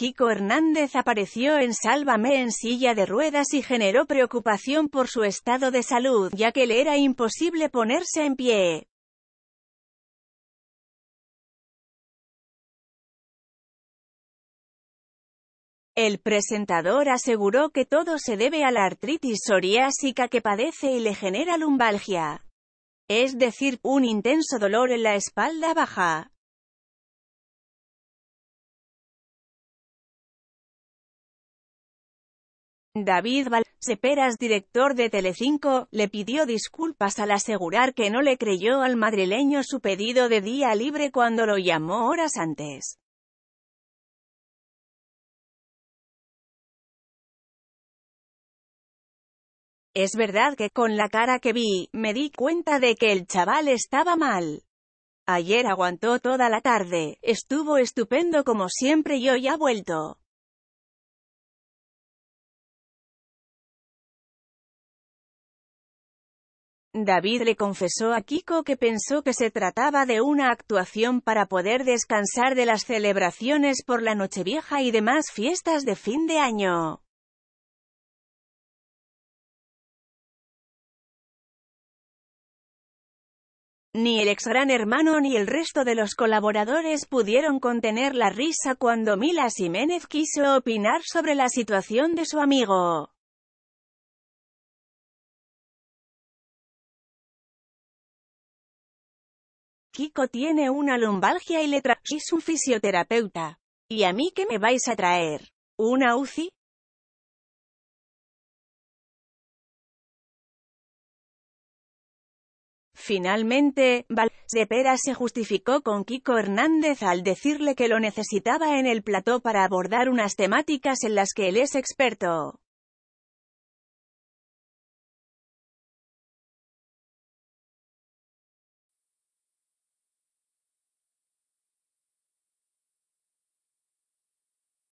Kiko Hernández apareció en Sálvame en silla de ruedas y generó preocupación por su estado de salud, ya que le era imposible ponerse en pie. El presentador aseguró que todo se debe a la artritis psoriásica que padece y le genera lumbalgia, es decir, un intenso dolor en la espalda baja. David seperas director de Telecinco, le pidió disculpas al asegurar que no le creyó al madrileño su pedido de día libre cuando lo llamó horas antes. Es verdad que con la cara que vi, me di cuenta de que el chaval estaba mal. Ayer aguantó toda la tarde, estuvo estupendo como siempre y hoy ha vuelto. David le confesó a Kiko que pensó que se trataba de una actuación para poder descansar de las celebraciones por la Nochevieja y demás fiestas de fin de año. Ni el ex gran hermano ni el resto de los colaboradores pudieron contener la risa cuando Mila Jiménez quiso opinar sobre la situación de su amigo. Kiko tiene una lumbalgia y le traéis un fisioterapeuta. ¿Y a mí qué me vais a traer? ¿Una UCI? Finalmente, peras se justificó con Kiko Hernández al decirle que lo necesitaba en el plató para abordar unas temáticas en las que él es experto.